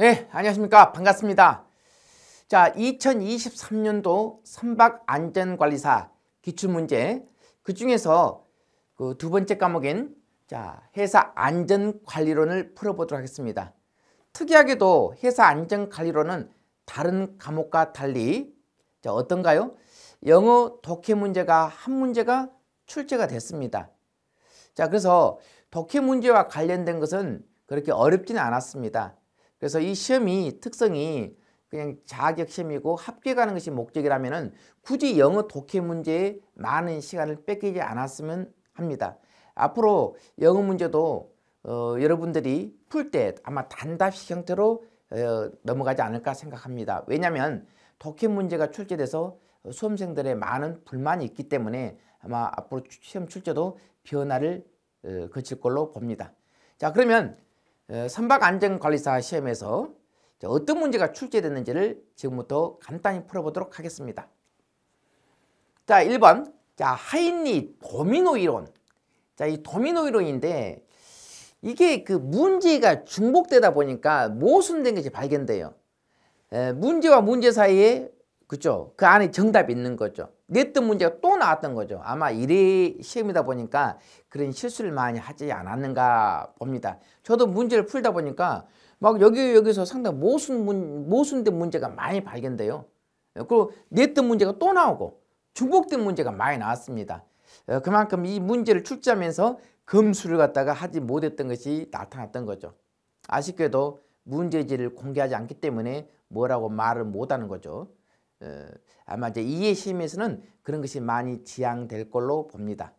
네, 안녕하십니까. 반갑습니다. 자, 2023년도 선박 안전관리사 기출문제 그 중에서 그 두 번째 과목인 자, 회사 안전관리론을 풀어보도록 하겠습니다. 특이하게도 회사 안전관리론은 다른 과목과 달리 자, 어떤가요? 영어 독해 문제가 한 문제가 출제가 됐습니다. 자, 그래서 독해 문제와 관련된 것은 그렇게 어렵지는 않았습니다. 그래서 이 시험이 특성이 그냥 자격 시험이고 합격하는 것이 목적이라면 굳이 영어 독해 문제에 많은 시간을 뺏기지 않았으면 합니다. 앞으로 영어 문제도 어, 여러분들이 풀 때 아마 단답식 형태로 어, 넘어가지 않을까 생각합니다. 왜냐하면 독해 문제가 출제돼서 수험생들의 많은 불만이 있기 때문에 아마 앞으로 시험 출제도 변화를 어, 거칠 걸로 봅니다. 자 그러면 어, 선박안전관리사 시험에서 어떤 문제가 출제됐는지를 지금부터 간단히 풀어보도록 하겠습니다. 자, 1번. 자, 하인리 도미노 이론. 자, 이 도미노 이론인데 이게 그 문제가 중복되다 보니까 모순된 것이 발견돼요. 에, 문제와 문제 사이에 그죠? 그 안에 정답이 있는 거죠. 냈던 문제가 또 나왔던 거죠. 아마 1회 시험이다 보니까 그런 실수를 많이 하지 않았는가 봅니다. 저도 문제를 풀다 보니까 막 여기 여기서 상당히 모순 문, 모순된 문제가 많이 발견돼요. 예, 그리고 냈던 문제가 또 나오고 중복된 문제가 많이 나왔습니다. 예, 그만큼 이 문제를 출제하면서 금수를 갖다가 하지 못했던 것이 나타났던 거죠. 아쉽게도 문제지를 공개하지 않기 때문에 뭐라고 말을 못하는 거죠. 어, 아마 이제 이해심에서는 그런 것이 많이 지향될 걸로 봅니다.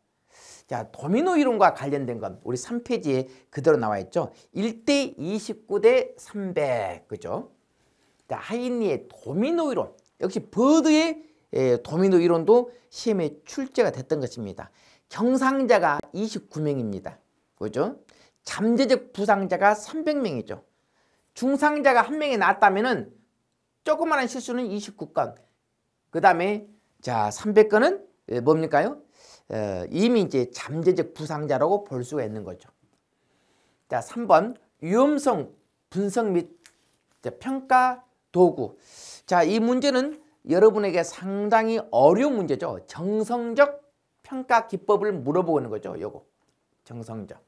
자, 도미노 이론과 관련된 건 우리 3페이지에 그대로 나와 있죠. 1대 29대 300. 그죠? 자, 하인리의 도미노 이론. 역시 버드의 예, 도미노 이론도 시험에 출제가 됐던 것입니다. 경상자가 29명입니다. 그죠? 잠재적 부상자가 300명이죠. 중상자가 한 명이 나다면은 조그마한 실수는 29건. 그 다음에 자 300건은 예, 뭡니까요? 어, 이미 이제 잠재적 부상자라고 볼 수가 있는 거죠. 자 3번 위험성 분석 및 평가 도구. 자이 문제는 여러분에게 상당히 어려운 문제죠. 정성적 평가 기법을 물어보는 거죠. 요거 정성적.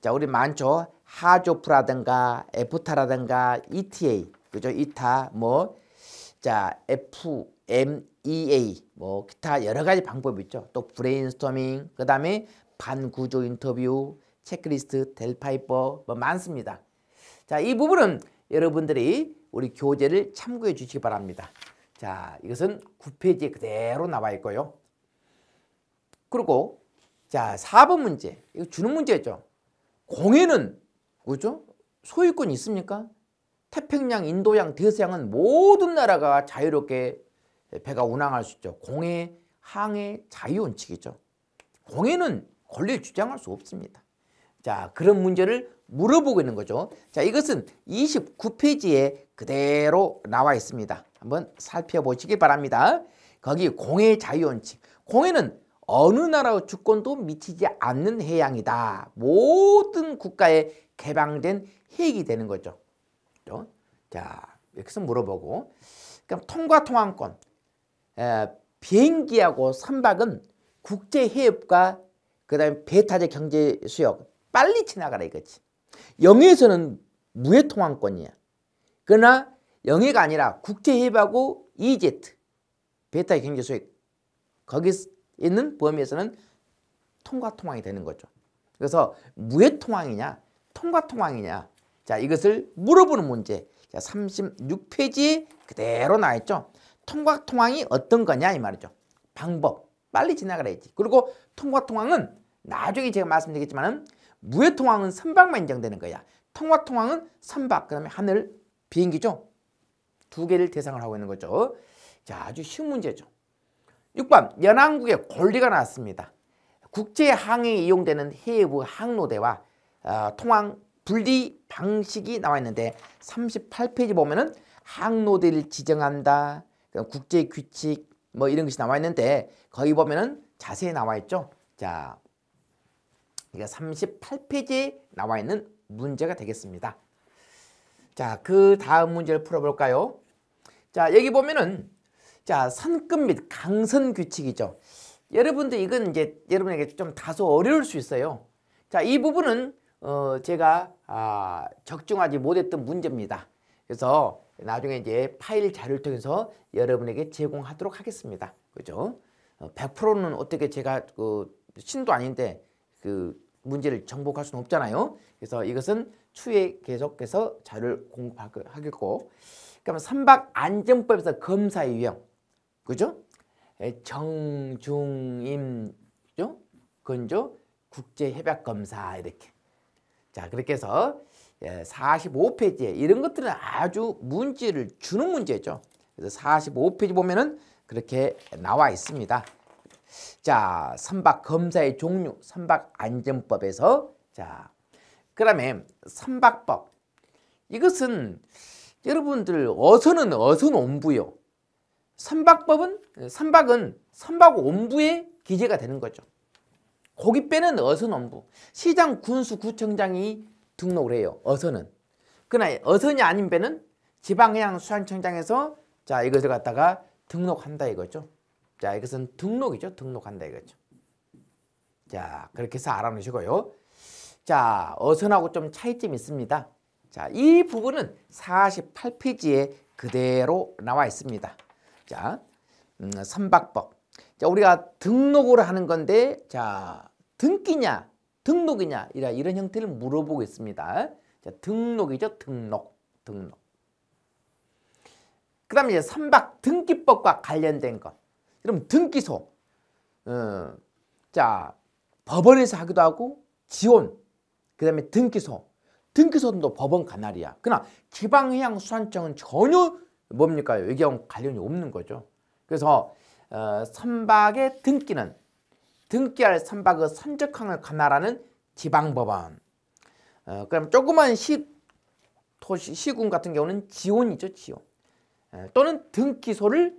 자 우리 많죠. 하조프라든가 에프타라든가 ETA 그죠? 이타 뭐 자 F M E A 뭐 기타 여러 가지 방법이 있죠. 또 브레인스토밍 그다음에 반구조 인터뷰 체크리스트 델파이퍼 뭐 많습니다. 자 이 부분은 여러분들이 우리 교재를 참고해 주시기 바랍니다. 자 이것은 9페이지에 그대로 나와 있고요. 그리고 자 4번 문제 이거 주는 문제죠. 공인은 그죠? 소유권이 있습니까? 태평양, 인도양, 대서양은 모든 나라가 자유롭게 배가 운항할 수 있죠. 공해, 항해, 자유 원칙이죠. 공해는 권리를 주장할 수 없습니다. 자, 그런 문제를 물어보고 있는 거죠. 자, 이것은 29페이지에 그대로 나와 있습니다. 한번 살펴보시기 바랍니다. 거기 공해 자유 원칙. 공해는 어느 나라의 주권도 미치지 않는 해양이다. 모든 국가에 개방된 해역이 되는 거죠. 그죠? 자, 이렇게 해서 물어보고 그럼 통과 통항권 에, 비행기하고 선박은 국제 해협과 그다음에 배타제 경제 수역 빨리 지나가라 이거지. 영해에서는 무해 통항권이야. 그러나 영해가 아니라 국제 해협하고 이제트 베타 경제 수역 거기 있는 범위에서는 통과 통항이 되는 거죠. 그래서 무해 통항이냐 통과 통항이냐 자, 이것을 물어보는 문제. 자, 36페이지 그대로 나와있죠. 통과 통항이 어떤 거냐 이 말이죠. 방법. 빨리 지나가야지. 그리고 통과 통항은 나중에 제가 말씀드리겠지만은 무해 통항은 선박만 인정되는 거야. 통과 통항은 선박, 그다음에 하늘 비행기죠. 두 개를 대상을 하고 있는 거죠. 자, 아주 쉬운 문제죠. 6번 연안국의 권리가 나왔습니다. 국제 항에 이용되는 해외부 항로대와 어, 통항 분리 방식이 나와 있는데 38페이지 보면은 항로대를 지정한다. 국제 규칙 뭐 이런 것이 나와 있는데 거기 보면은 자세히 나와 있죠. 자. 이게 38페이지에 나와 있는 문제가 되겠습니다. 자, 그 다음 문제를 풀어 볼까요? 자, 여기 보면은 자, 선급 및 강선 규칙이죠. 여러분들 이건 이제 여러분에게 좀 다소 어려울 수 있어요. 자, 이 부분은 어, 제가 아, 적중하지 못했던 문제입니다. 그래서 나중에 이제 파일 자료를 통해서 여러분에게 제공하도록 하겠습니다. 그죠? 어, 100%는 어떻게 제가 그 신도 아닌데 그 문제를 정복할 수는 없잖아요. 그래서 이것은 추에 후 계속해서 자료를 공급하겠고 그러면 삼박 안전법에서 검사의 유형 그죠? 정중임 그죠? 건조 국제협약검사 이렇게 자 그렇게 해서 45페이지에 예, 이런 것들은 아주 문제를 주는 문제죠. 그래서 45페이지 보면은 그렇게 나와 있습니다. 자, 선박 검사의 종류, 선박 안전법에서 자, 그다음에 선박법 이것은 여러분들 어선은 어선 온부요. 선박법은 선박은 선박 온부에 기재가 되는 거죠. 고기 빼는 어선원부 시장 군수 구청장이 등록을 해요. 어선은. 그러나 어선이 아닌 배는 지방해양 수산청장에서 자 이것을 갖다가 등록한다 이거죠. 자 이것은 등록이죠. 등록한다 이거죠. 자 그렇게 해서 알아놓으시고요. 자 어선하고 좀 차이점이 있습니다. 자이 부분은 48페이지에 그대로 나와 있습니다. 자 음, 선박법 자, 우리가 등록을 하는 건데 자, 등기냐, 등록이냐 이런 형태를 물어보고있습니다 자, 등록이죠. 등록, 등록. 그 다음에 이제 선박 등기법과 관련된 것. 그럼 등기소. 음, 자, 법원에서 하기도 하고 지원. 그 다음에 등기소. 등기소도 법원 가나리야. 그러나 지방해양수산청은 전혀 뭡니까? 여기 관련이 없는 거죠. 그래서 어, 선박의 등기는 등기할 선박의 선적항을 관할하는 지방법원. 어, 그럼 조그만 시, 도시, 시군 같은 경우는 지원이죠, 지원. 에, 또는 등기소를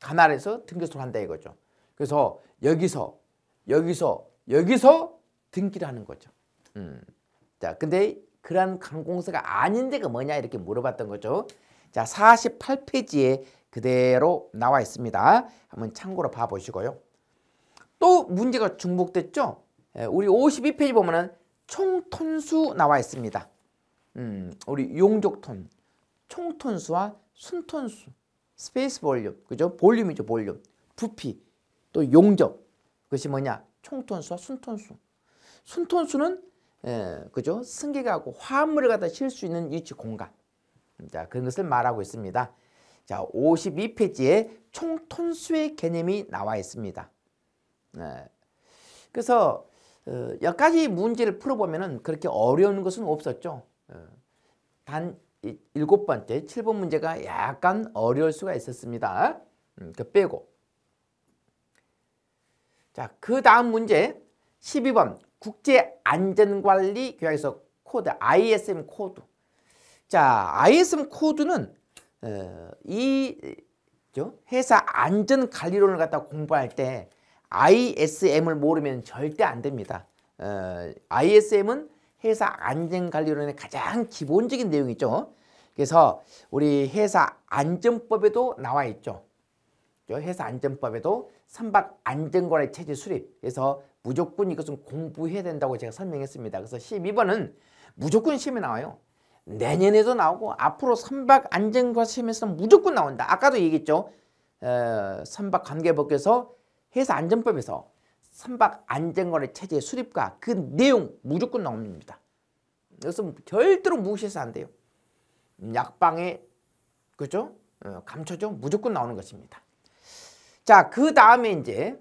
관할해서 등기소를 한다 이거죠. 그래서 여기서, 여기서, 여기서 등기를 하는 거죠. 음. 자, 근데 그러한 관공서가 아닌 데가 뭐냐 이렇게 물어봤던 거죠. 자, 48페이지에 그대로 나와 있습니다. 한번 참고로 봐보시고요. 또 문제가 중복됐죠? 예, 우리 52페이지 보면은 총톤수 나와 있습니다. 음, 우리 용적톤, 총톤수와 순톤수, 스페이스 볼륨, 그죠? 볼륨이죠, 볼륨. 부피, 또 용적. 그것이 뭐냐? 총톤수와 순톤수. 순톤수는 예, 그죠? 승객하고 화합물을 갖다 실 수 있는 위치 공간. 자, 그런 것을 말하고 있습니다. 자, 52페이지에 총 톤수의 개념이 나와 있습니다. 네. 그래서 어, 몇 가지 문제를 풀어보면 그렇게 어려운 것은 없었죠. 어, 단 일곱 번째 7번 문제가 약간 어려울 수가 있었습니다. 음, 그 빼고 자, 그 다음 문제 12번 국제안전관리 계약서 코드 ISM 코드 자, ISM 코드는 어, 이 죠? 회사 안전 관리론을 갖다 공부할 때 ISM을 모르면 절대 안 됩니다. 어, ISM은 회사 안전 관리론의 가장 기본적인 내용이죠. 그래서 우리 회사 안전법에도 나와 있죠. 회사 안전법에도 선박 안전관리 체제 수립. 그래서 무조건 이것은 공부해야 된다고 제가 설명했습니다. 그래서 12번은 무조건 시험에 나와요. 내년에도 나오고 앞으로 선박 안전과 심험에서 무조건 나온다. 아까도 얘기했죠. 어, 선박 관계법에서 회사 안전법에서 선박 안전거래 체제 수립과 그 내용 무조건 나옵니다. 그래서 절대로 무시해서 안 돼요. 약방에 그죠? 어, 감춰져 무조건 나오는 것입니다. 자, 그 다음에 이제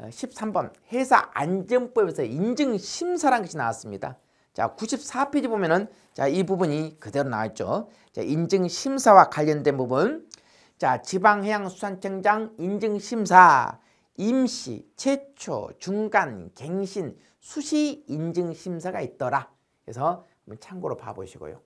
13번 어, 회사 안전법에서 인증 심사라는 것이 나왔습니다. 자, 94페이지 보면은 자, 이 부분이 그대로 나왔죠 자, 인증심사와 관련된 부분. 자, 지방해양수산청장 인증심사, 임시, 최초, 중간, 갱신, 수시 인증심사가 있더라. 그래서 참고로 봐보시고요.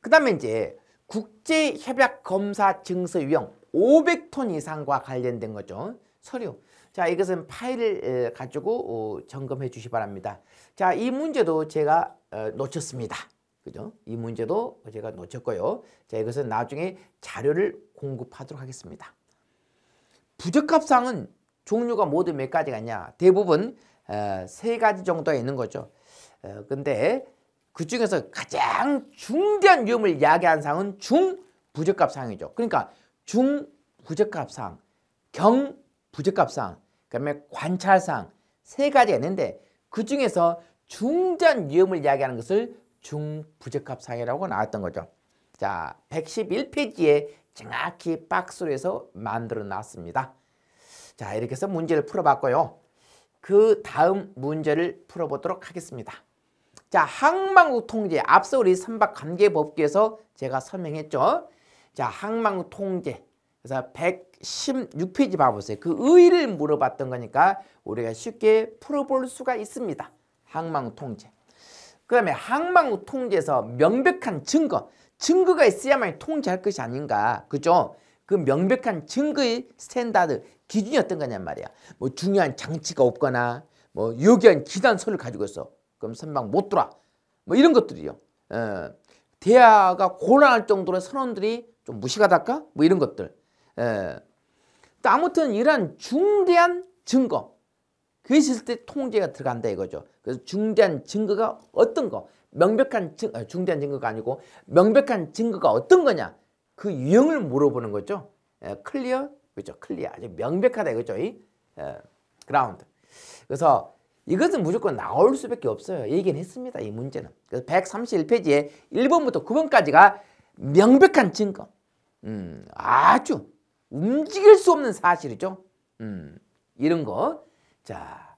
그 다음에 이제 국제협약검사증서유형 500톤 이상과 관련된 거죠. 서류. 자, 이것은 파일을 가지고 어, 점검해 주시 바랍니다. 자, 이 문제도 제가 어, 놓쳤습니다. 그죠? 이 문제도 제가 놓쳤고요. 자, 이것은 나중에 자료를 공급하도록 하겠습니다. 부적합상은 종류가 모두 몇 가지가 있냐? 대부분 어, 세 가지 정도가 있는 거죠. 근데 그 중에서 가장 중대한 위험을 야기한 상은 중부적합상이죠. 그러니까 중부적합상, 경 부적합상, 그다음에 관찰상 세 가지가 있는데 그 중에서 중전 위험을 이야기하는 것을 중부적합상이라고 나왔던 거죠. 자, 111페이지에 정확히 박스로 해서 만들어 놨습니다. 자, 이렇게 해서 문제를 풀어봤고요. 그 다음 문제를 풀어보도록 하겠습니다. 자, 항만국 통제. 앞서 우리 선박 관계법규에서 제가 설명했죠. 자, 항만국 통제. 그래서 116페이지 봐보세요. 그 의의를 물어봤던 거니까 우리가 쉽게 풀어볼 수가 있습니다. 항망통제. 그 다음에 항망통제에서 명백한 증거, 증거가 있어야만 통제할 것이 아닌가. 그죠? 그 명백한 증거의 스탠다드, 기준이 어떤 거냔 말이야. 뭐 중요한 장치가 없거나 뭐 유기한 기단서를 가지고 있어. 그럼 선방 못 들어와. 뭐 이런 것들이요. 어, 대화가 곤란할 정도로 선원들이 좀 무시가 될까? 뭐 이런 것들. 예. 아무튼 이러한 중대한 증거 그 있을 때 통제가 들어간다 이거죠. 그래서 중대한 증거가 어떤 거 명백한 증, 아, 중대한 증거가 아니고 명백한 증거가 어떤 거냐 그 유형을 물어보는 거죠. 예, 클리어 그죠 렇 클리어 아주 명백하다 이거죠. 이 예, 그라운드. 그래서 이것은 무조건 나올 수밖에 없어요. 얘기는 했습니다. 이 문제는. 그래서 131페이지에 1번부터 9번까지가 명백한 증거. 음, 아주 움직일 수 없는 사실이죠. 음, 이런 거. 자,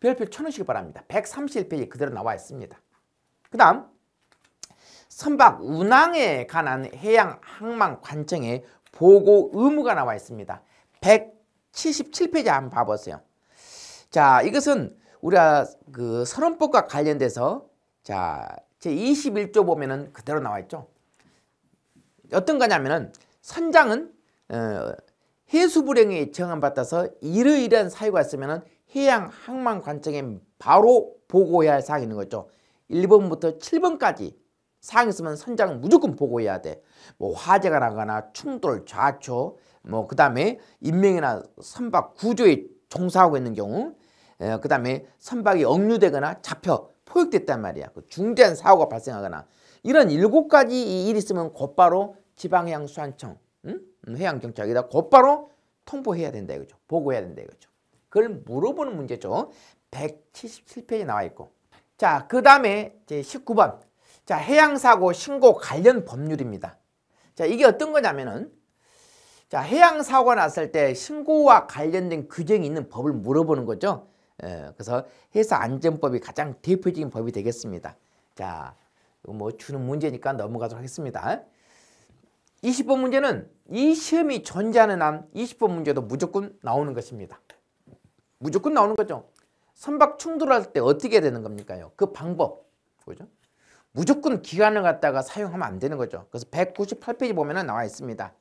별표 쳐놓으시기 바랍니다. 131페이지 그대로 나와 있습니다. 그 다음, 선박 운항에 관한 해양 항만 관청의 보고 의무가 나와 있습니다. 177페이지 한번 봐보세요. 자, 이것은 우리가 그 선언법과 관련돼서 자, 제 21조 보면은 그대로 나와 있죠. 어떤 거냐면은 선장은 어, 해수불행에 정함받아서 이러이러한 사유가 있으면 해양 항만 관청에 바로 보고해야 할 사항이 있는 거죠. 1번부터 7번까지 사항 있으면 선장은 무조건 보고해야 돼. 뭐 화재가 나거나 충돌, 좌초, 뭐 그다음에 인명이나 선박 구조에 종사하고 있는 경우, 어, 그다음에 선박이 억류되거나 잡혀 포획됐단 말이야. 그 중대한 사고가 발생하거나 이런 일곱 가지 일이 있으면 곧바로 지방해양수산청 해양 경찰이다 곧바로 통보해야 된다 이거죠. 보고해야 된다 이거죠. 그걸 물어보는 문제죠. 177페이지 나와 있고. 자, 그 다음에 이제 19번. 자, 해양사고 신고 관련 법률입니다. 자, 이게 어떤 거냐면은 자, 해양사고가 났을 때 신고와 관련된 규정이 있는 법을 물어보는 거죠. 예, 그래서 해사안전법이 가장 대표적인 법이 되겠습니다. 자, 뭐 주는 문제니까 넘어가도록 하겠습니다. 20번 문제는 이 시험이 존재하는 한 20번 문제도 무조건 나오는 것입니다. 무조건 나오는 거죠. 선박 충돌할 때 어떻게 되는 겁니까요? 그 방법. 그죠? 무조건 기간을 갖다가 사용하면 안 되는 거죠. 그래서 198페이지 보면 나와 있습니다.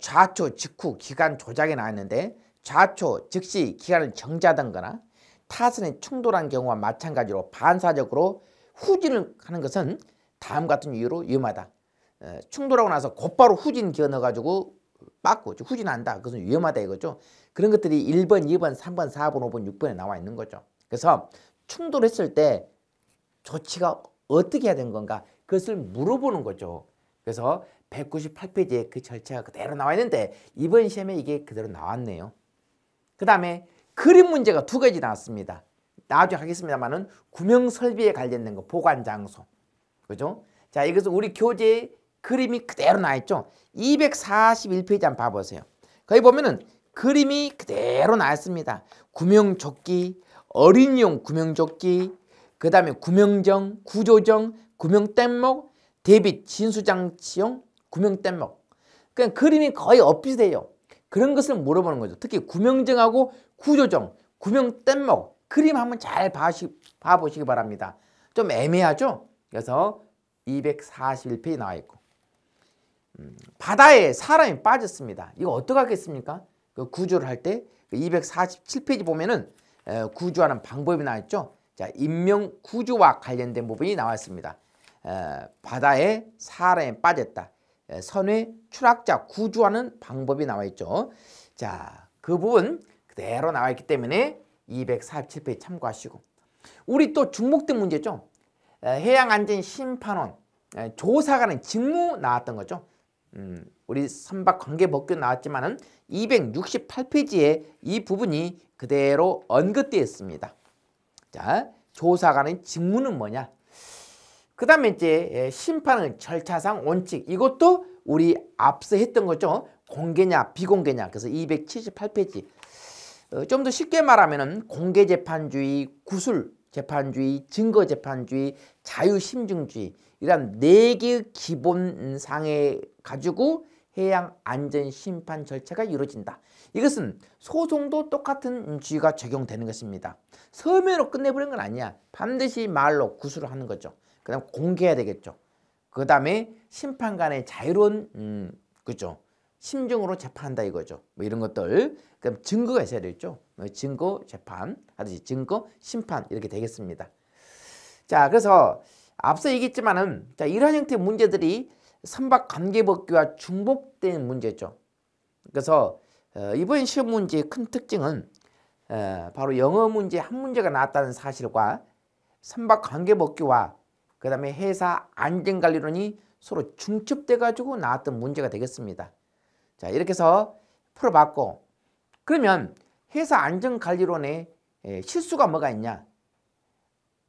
좌초 직후 기간 조작이 나와 는데 좌초 즉시 기간을 정지하던거나 타선에 충돌한 경우와 마찬가지로 반사적으로 후진을 하는 것은 다음 같은 이유로 위험하다. 충돌하고 나서 곧바로 후진 기어 넣어가지고 빠꾸 후진한다. 그것은 위험하다 이거죠. 그런 것들이 1번, 2번, 3번, 4번, 5번, 6번에 나와 있는 거죠. 그래서 충돌했을 때 조치가 어떻게 해야 되는 건가 그것을 물어보는 거죠. 그래서 198페이지에 그 절차가 그대로 나와 있는데 이번 시험에 이게 그대로 나왔네요. 그 다음에 그림 문제가 두 가지 나왔습니다. 나중에 하겠습니다만은 구명 설비에 관련된 거 보관 장소. 그죠? 자, 이것은 우리 교재 그림이 그대로 나있죠. 241페이지 한번 봐보세요. 거기 보면은 그림이 그대로 나왔습니다. 구명조끼, 어린이용 구명조끼, 그 다음에 구명정, 구조정, 구명뗏목, 대비 진수장치용 구명뗏목. 그냥 그림이 거의 엇비슷해요. 그런 것을 물어보는 거죠. 특히 구명정하고 구조정, 구명뗏목 그림 한번 잘 봐시, 봐보시기 바랍니다. 좀 애매하죠? 그래서 241페이지 나와 있고. 바다에 사람이 빠졌습니다. 이거 어떻게 하겠습니까? 그 구조를 할 때 247페이지 그 보면은 구조하는 방법이 나왔죠. 자, 인명 구조와 관련된 부분이 나왔습니다. 바다에 사람이 빠졌다. 선회 추락자 구조하는 방법이 나와 있죠. 자, 그 부분 그대로 나와 있기 때문에 247페이지 참고하시고 우리 또 중복된 문제죠. 해양안전심판원 조사관의 직무 나왔던 거죠. 음, 우리 선박 관계법규 나왔지만은 268페이지에 이 부분이 그대로 언급되어 있습니다. 자, 조사관의 직무는 뭐냐? 그 다음에 이제 예, 심판의 절차상 원칙 이것도 우리 앞서 했던 거죠. 공개냐 비공개냐 그래서 278페이지 어, 좀더 쉽게 말하면 공개재판주의, 구술재판주의, 증거재판주의, 자유심증주의 이러한 네 개의 기본 상에 가지고 해양 안전 심판 절차가 이루어진다. 이것은 소송도 똑같은 주의가 적용되는 것입니다. 서면으로 끝내버리는 건 아니야. 반드시 말로 구술을 하는 거죠. 그 다음 공개해야 되겠죠. 그 다음에 심판 간의 자유로운 음, 그죠. 심증으로 재판한다 이거죠. 뭐 이런 것들. 그럼 증거가 있어야 되겠죠. 뭐 증거 재판 하듯이 증거 심판 이렇게 되겠습니다. 자 그래서 앞서 얘기했지만은 자, 이러한 형태의 문제들이 선박 관계법규와 중복된 문제죠. 그래서 어, 이번 시험 문제의 큰 특징은 어, 바로 영어 문제 한 문제가 나왔다는 사실과 선박 관계법규와 그 다음에 회사 안전관리론이 서로 중첩돼 가지고 나왔던 문제가 되겠습니다. 자 이렇게 해서 풀어봤고 그러면 회사 안전관리론에 실수가 뭐가 있냐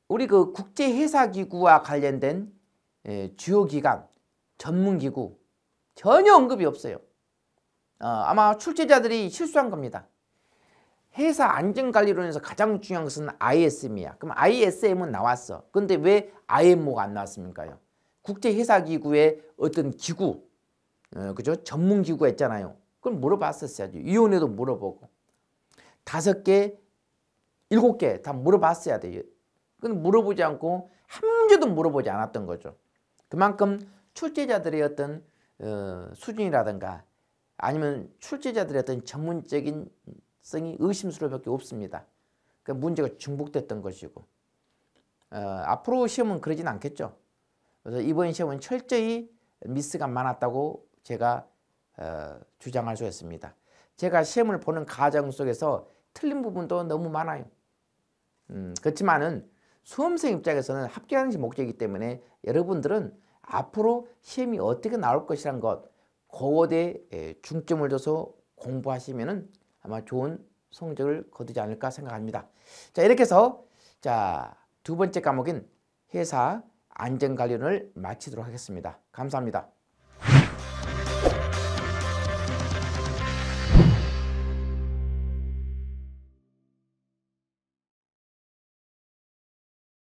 우리 그 국제회사기구와 관련된 예, 주요 기관, 전문기구 전혀 언급이 없어요. 어, 아마 출제자들이 실수한 겁니다. 회사 안전관리론에서 가장 중요한 것은 ISM이야. 그럼 ISM은 나왔어. 근데 왜 IMO가 안 나왔습니까요? 국제회사기구의 어떤 기구, 어, 그죠? 전문기구가 잖아요 그럼 물어봤었어야죠. 위원회도 물어보고. 다섯 개, 일곱 개 다 물어봤어야 돼요. 그건 물어보지 않고 한문도 물어보지 않았던 거죠. 그만큼 출제자들의 어떤 어, 수준이라든가 아니면 출제자들의 어떤 전문적인 성이 의심스러울밖에 없습니다. 그 문제가 중복됐던 것이고 어, 앞으로 시험은 그러진 않겠죠. 그래서 이번 시험은 철저히 미스가 많았다고 제가 어, 주장할 수 있습니다. 제가 시험을 보는 과정 속에서 틀린 부분도 너무 많아요. 음, 그렇지만은 수험생 입장에서는 합격하는 것이 목적이기 때문에 여러분들은 앞으로 시험이 어떻게 나올 것이란 것 그거에 중점을 줘서 공부하시면 은 아마 좋은 성적을 거두지 않을까 생각합니다. 자 이렇게 해서 자두 번째 과목인 회사 안전관련을 마치도록 하겠습니다. 감사합니다.